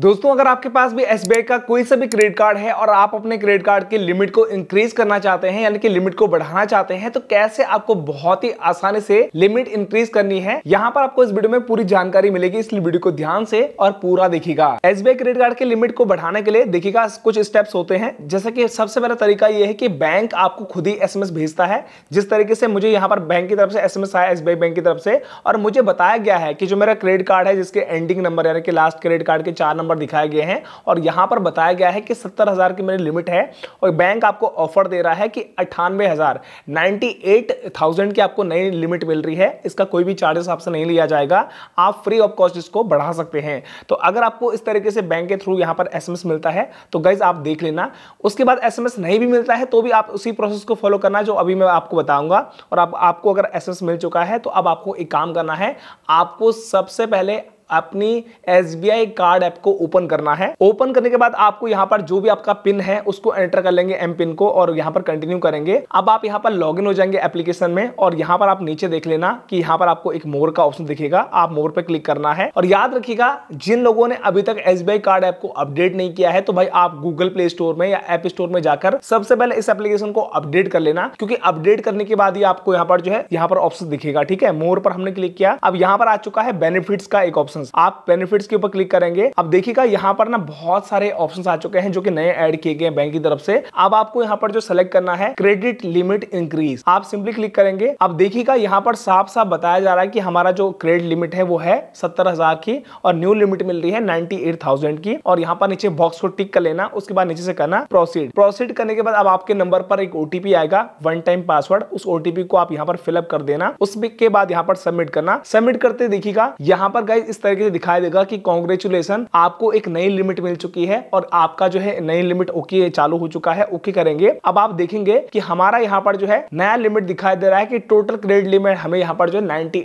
दोस्तों अगर आपके पास भी एस का कोई सा भी क्रेडिट कार्ड है और आप अपने क्रेडिट कार्ड की लिमिट को इंक्रीज करना चाहते हैं यानी कि लिमिट को बढ़ाना चाहते हैं तो कैसे आपको बहुत ही आसानी से लिमिट इंक्रीज करनी है यहाँ पर आपको इस वीडियो में पूरी जानकारी मिलेगी इसलिए वीडियो को ध्यान से और पूरा देखेगा एस क्रेडिट कार्ड की लिमिट को बढ़ाने के लिए देखेगा कुछ स्टेप्स होते हैं जैसे की सबसे पहला तरीका यह है कि बैंक आपको खुद ही एस भेजता है जिस तरीके से मुझे यहाँ पर बैंक की तरफ से एस आया एस बैंक की तरफ से और मुझे बताया गया है कि जो मेरा क्रेडिट कार्ड है जिसके एंडिंग नंबर यानी कि लास्ट क्रेडिट कार्ड के चार नंबर नंबर दिखाए गए हैं और यहां पर बताया गया है कि सत्तर हज़ार की मेरी लिमिट है और बैंक आपको ऑफर दे रहा है कि अट्ठानवे हज़ार नाइन्टी एट थाउजेंड की आपको नई लिमिट मिल रही है इसका कोई भी चार्जेस आपसे नहीं लिया जाएगा आप फ्री ऑफ कॉस्ट इसको बढ़ा सकते हैं तो अगर आपको इस तरीके से बैंक के थ्रू यहां पर एस मिलता है तो गाइज आप देख लेना उसके बाद एस नहीं भी मिलता है तो भी आप उसी प्रोसेस को फॉलो करना जो अभी मैं आपको बताऊंगा और आप, आपको अगर एस मिल चुका है तो अब आपको एक काम करना है आपको सबसे पहले अपनी एस कार्ड ऐप को ओपन करना है ओपन करने के बाद आपको यहाँ पर जो भी आपका पिन है उसको एंटर कर लेंगे एम पिन को और यहाँ पर कंटिन्यू करेंगे अब आप यहाँ पर लॉग हो जाएंगे एप्लीकेशन में और यहाँ पर आप नीचे देख लेना की यहाँ पर आपको एक मोर का ऑप्शन दिखेगा आप मोर पर क्लिक करना है और याद रखिएगा जिन लोगों ने अभी तक एस कार्ड ऐप को अपडेट नहीं किया है तो भाई आप गूगल प्ले स्टोर में या एप स्टोर में जाकर सबसे पहले इस एप्लीकेशन को अपडेट कर लेना क्योंकि अपडेट करने के बाद ही आपको यहाँ पर जो है यहाँ पर ऑप्शन दिखेगा ठीक है मोर पर हमने क्लिक किया अब यहाँ पर आ चुका है बेनिफिट्स का एक ऑप्शन ऑप्शन आप बेनिफिट के ऊपर क्लिक करेंगे अब देखिएगा यहाँ पर ना बहुत सारे ऑप्शन आ चुके हैं जो की नए एड किए गए बैंक की तरफ से अब आपको यहाँ पर जो सेलेक्ट करना है क्रेडिट लिमिट इंक्रीज आप सिंपली क्लिक करेंगे अब देखिएगा यहाँ पर साफ साफ बताया जा रहा है कि हमारा जो क्रेडिट लिमिट है वो है सत्तर हजार की और न्यू लिमिट मिल रही है नाइनटी एट थाउजेंड की और यहाँ पर नीचे बॉक्स को टिक कर लेना उसके बाद नीचे से करना प्रोसीड प्रोसीड करने के बाद अब आपके नंबर पर एक ओटीपी आएगा वन टाइम पासवर्ड उस ओटीपी को आप यहाँ पर फिलअप कर देना उसके बाद यहाँ पर सबमिट करना सबमिट करते देखिएगा यहाँ पर गाइज इस तरीके से दिखाई देगा कि कॉन्ग्रेचुलेसन आपको एक नई लिमिट मिल चुकी है और आपका जो है नई लिमिट ओके चालू हो चुका है ओके करेंगे अब आप देखेंगे कि हमारा यहाँ पर जो है नया लिमिट दिखाई दे रहा है कि टोटल क्रेडिट लिमिट हमें यहाँ पर जो है नाइन्टी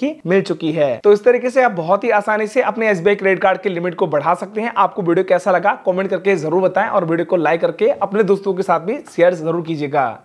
की मिल चुकी है तो इस तरीके से आप बहुत ही आसानी से अपने एस क्रेडिट कार्ड की लिमिट को बढ़ा सकते हैं आपको वीडियो कैसा लगा कॉमेंट करके जरूर बताएं और वीडियो को लाइक करके अपने दोस्तों के साथ भी शेयर जरूर कीजिएगा